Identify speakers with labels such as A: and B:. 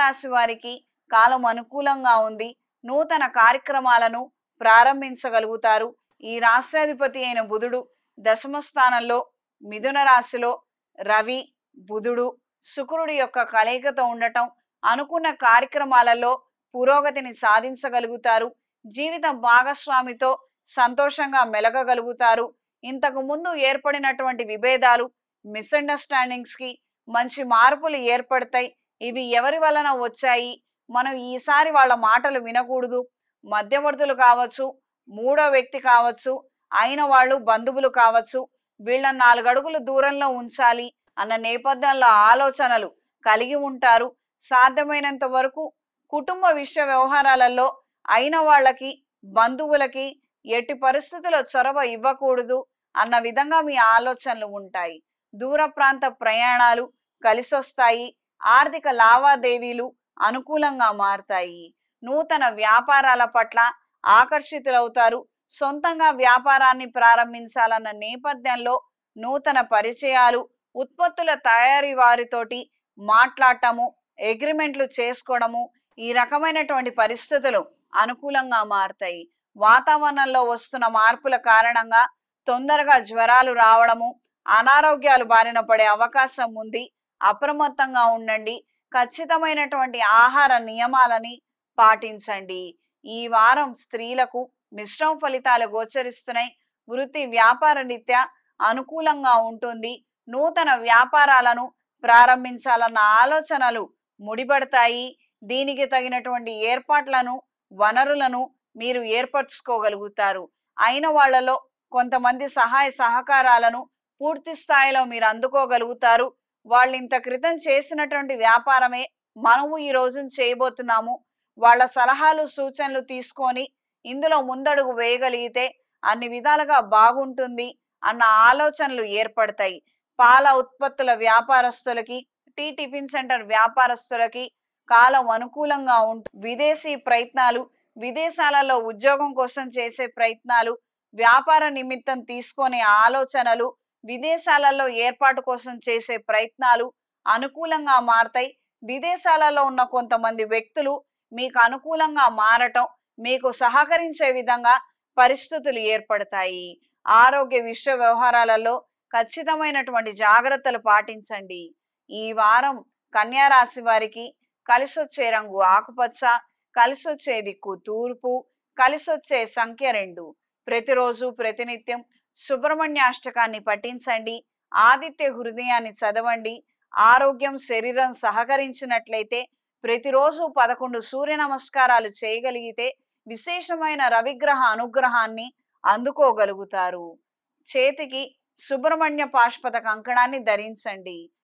A: రాశి వారికి కాలం అనుకూలంగా ఉంది నూతన కార్యక్రమాలను ప్రారంభించగలుగుతారు ఈ రాష్ట్రాధిపతి అయిన బుధుడు దశమ స్థానంలో మిథున రాశిలో రవి బుధుడు శుక్రుడి యొక్క కలయికతో ఉండటం అనుకున్న కార్యక్రమాలలో పురోగతిని సాధించగలుగుతారు జీవిత భాగస్వామితో సంతోషంగా మెలగగలుగుతారు ఇంతకు ముందు ఏర్పడినటువంటి విభేదాలు మిస్అండర్స్టాండింగ్స్కి మంచి మార్పులు ఏర్పడతాయి ఇవి ఎవరి వలన వచ్చాయి మనం ఈసారి వాళ్ళ మాటలు వినకూడదు మధ్యవర్తులు కావచ్చు మూడో వ్యక్తి కావచ్చు అయిన వాళ్ళు బంధువులు కావచ్చు వీళ్ళ నాలుగడుగులు దూరంలో ఉంచాలి అన్న నేపథ్యంలో ఆలోచనలు కలిగి ఉంటారు సాధ్యమైనంత వరకు కుటుంబ విషయ వ్యవహారాలలో అయిన వాళ్ళకి బంధువులకి ఎట్టి పరిస్థితుల్లో చొరవ ఇవ్వకూడదు అన్న విధంగా మీ ఆలోచనలు ఉంటాయి దూర ప్రాంత ప్రయాణాలు కలిసొస్తాయి ఆర్థిక లావాదేవీలు అనుకూలంగా మారుతాయి నూతన వ్యాపారాల పట్ల ఆకర్షితులవుతారు సొంతంగా వ్యాపారాన్ని ప్రారంభించాలన్న నేపథ్యంలో నూతన పరిచయాలు ఉత్పత్తుల తయారీ వారితోటి మాట్లాడటము అగ్రిమెంట్లు చేసుకోవడము ఈ రకమైనటువంటి పరిస్థితులు అనుకూలంగా మారుతాయి వాతావరణంలో వస్తున్న మార్పుల కారణంగా తొందరగా జ్వరాలు రావడము అనారోగ్యాలు బారిన పడే అవకాశం ఉంది అప్రమత్తంగా ఉండండి ఖచ్చితమైనటువంటి ఆహార నియమాలని పాటించండి ఈ వారం స్త్రీలకు మిశ్రమ ఫలితాలు గోచరిస్తున్నాయి వృత్తి వ్యాపార రీత్యా అనుకూలంగా ఉంటుంది నూతన వ్యాపారాలను ప్రారంభించాలన్న ఆలోచనలు ముడిపడతాయి దీనికి తగినటువంటి ఏర్పాట్లను వనరులను మీరు ఏర్పరచుకోగలుగుతారు అయిన వాళ్లలో కొంతమంది సహాయ సహకారాలను పూర్తి స్థాయిలో మీరు అందుకోగలుగుతారు వాళ్ళు ఇంత క్రితం చేసినటువంటి వ్యాపారమే మనము ఈ రోజు చేయబోతున్నాము వాళ్ళ సలహాలు సూచనలు తీసుకొని ఇందులో ముందడుగు వేయగలిగితే అన్ని విధాలుగా బాగుంటుంది అన్న ఆలోచనలు ఏర్పడతాయి పాల ఉత్పత్తుల వ్యాపారస్తులకి టీ టిఫిన్ సెంటర్ వ్యాపారస్తులకి కాలం అనుకూలంగా ఉంటుంది విదేశీ ప్రయత్నాలు విదేశాలలో ఉద్యోగం కోసం చేసే ప్రయత్నాలు వ్యాపార నిమిత్తం తీసుకునే ఆలోచనలు విదేశాలలో ఏర్పాటు కోసం చేసే ప్రయత్నాలు అనుకూలంగా మారతాయి విదేశాలలో ఉన్న కొంతమంది వ్యక్తులు మీకు అనుకూలంగా మారటం మీకు సహకరించే విధంగా పరిస్థితులు ఏర్పడతాయి ఆరోగ్య విశ్వ వ్యవహారాలలో ఖచ్చితమైనటువంటి జాగ్రత్తలు పాటించండి ఈ వారం కన్యారాశి వారికి కలిసొచ్చే రంగు ఆకుపచ్చ కలిసొచ్చే దిక్కు తూర్పు కలిసొచ్చే సంఖ్య రెండు ప్రతిరోజు ప్రతినిత్యం సుబ్రహ్మణ్య అష్టకాన్ని పఠించండి ఆదిత్య హృదయాన్ని చదవండి ఆరోగ్యం శరీరం సహకరించినట్లయితే ప్రతిరోజు పదకొండు సూర్య నమస్కారాలు చేయగలిగితే విశేషమైన రవిగ్రహ అనుగ్రహాన్ని అందుకోగలుగుతారు చేతికి సుబ్రహ్మణ్య పాష్పత కంకణాన్ని ధరించండి